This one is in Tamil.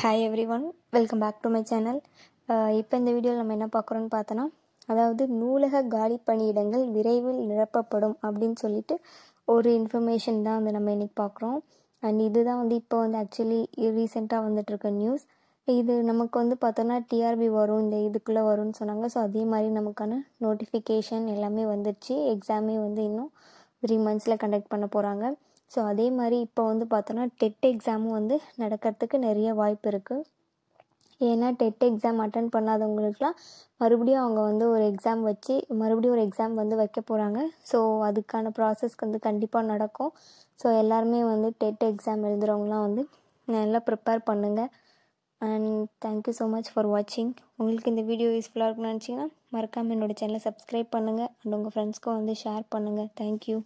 hi everyone welcome back to my channel இப்போ இந்த வீடியோவில் நம்ம என்ன பார்க்குறோன்னு பார்த்தோன்னா அதாவது நூலக காலி பணியிடங்கள் விரைவில் நிரப்பப்படும் அப்படின்னு சொல்லிட்டு ஒரு இன்ஃபர்மேஷன் தான் வந்து நம்ம இன்றைக்கி பார்க்குறோம் அண்ட் இதுதான் வந்து இப்போ வந்து ஆக்சுவலி ரீசெண்டாக வந்துட்டுருக்க நியூஸ் இது நமக்கு வந்து பார்த்தோன்னா டிஆர்பி வரும் இந்த இதுக்குள்ளே வரும்னு சொன்னாங்க ஸோ அதே மாதிரி நமக்கான நோட்டிஃபிகேஷன் எல்லாமே வந்துடுச்சு எக்ஸாமே வந்து இன்னும் த்ரீ மந்த்ஸில் கண்டக்ட் பண்ண போகிறாங்க ஸோ அதே மாதிரி இப்போ வந்து பார்த்தோன்னா டெட் எக்ஸாமும் வந்து நடக்கிறதுக்கு நிறைய வாய்ப்பு இருக்குது ஏன்னா டெட் எக்ஸாம் அட்டன் பண்ணாதவங்களுக்குலாம் மறுபடியும் அவங்க வந்து ஒரு எக்ஸாம் வச்சு மறுபடியும் ஒரு எக்ஸாம் வந்து வைக்க போகிறாங்க ஸோ அதுக்கான ப்ராசஸ்க்கு வந்து கண்டிப்பாக நடக்கும் ஸோ எல்லாருமே வந்து டெட் எக்ஸாம் எழுதுகிறவங்களாம் வந்து நல்லா ப்ரிப்பேர் பண்ணுங்கள் and thank you so much for வாட்சிங் உங்களுக்கு இந்த வீடியோ யூஸ்ஃபுல்லாக இருக்குன்னு நினச்சிங்கன்னா மறக்காமல் என்னோடய சேனலை சப்ஸ்கிரைப் பண்ணுங்கள் அண்ட் உங்கள் ஃப்ரெண்ட்ஸ்க்கும் வந்து ஷேர் பண்ணுங்கள் தேங்க்யூ